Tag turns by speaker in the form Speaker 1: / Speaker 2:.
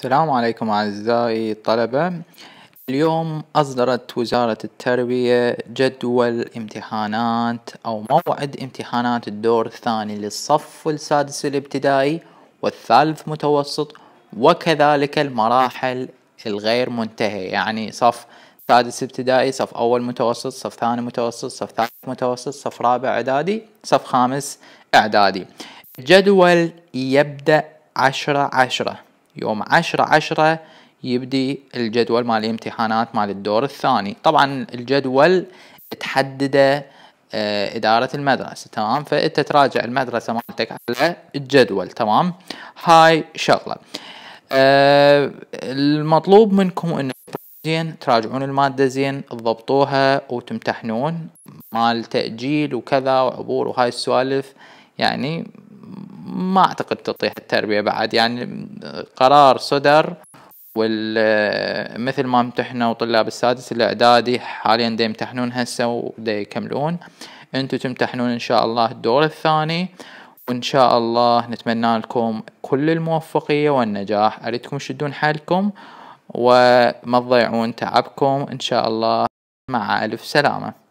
Speaker 1: السلام عليكم أعزائي الطلبة اليوم أصدرت وزارة التربية جدول امتحانات أو موعد امتحانات الدور الثاني للصف السادس الابتدائي والثالث متوسط وكذلك المراحل الغير منتهية يعني صف سادس ابتدائي صف أول متوسط صف ثاني متوسط صف ثالث متوسط صف رابع إعدادي صف خامس إعدادي الجدول يبدأ عشرة عشرة يوم عشرة عشرة يبدي الجدول مال الامتحانات مال الدور الثاني طبعا الجدول تحدده آه، إدارة المدرسة تمام فأنت تراجع المدرسة مالتك على الجدول تمام هاي شغلة آه، المطلوب منكم أن زين تراجعون المادة زين تضبطوها وتمتحنون مال تأجيل وكذا وعبور وهاي السوالف يعني ما اعتقد تطيح التربيه بعد يعني قرار صدر والمثل مثل ما امتحنوا طلاب السادس الاعدادي حاليا دا يمتحنون هسه ودا يكملون انتم تمتحنون ان شاء الله الدور الثاني وان شاء الله نتمنى لكم كل الموفقيه والنجاح اريدكم تشدون حالكم وما تضيعون تعبكم ان شاء الله مع الف سلامه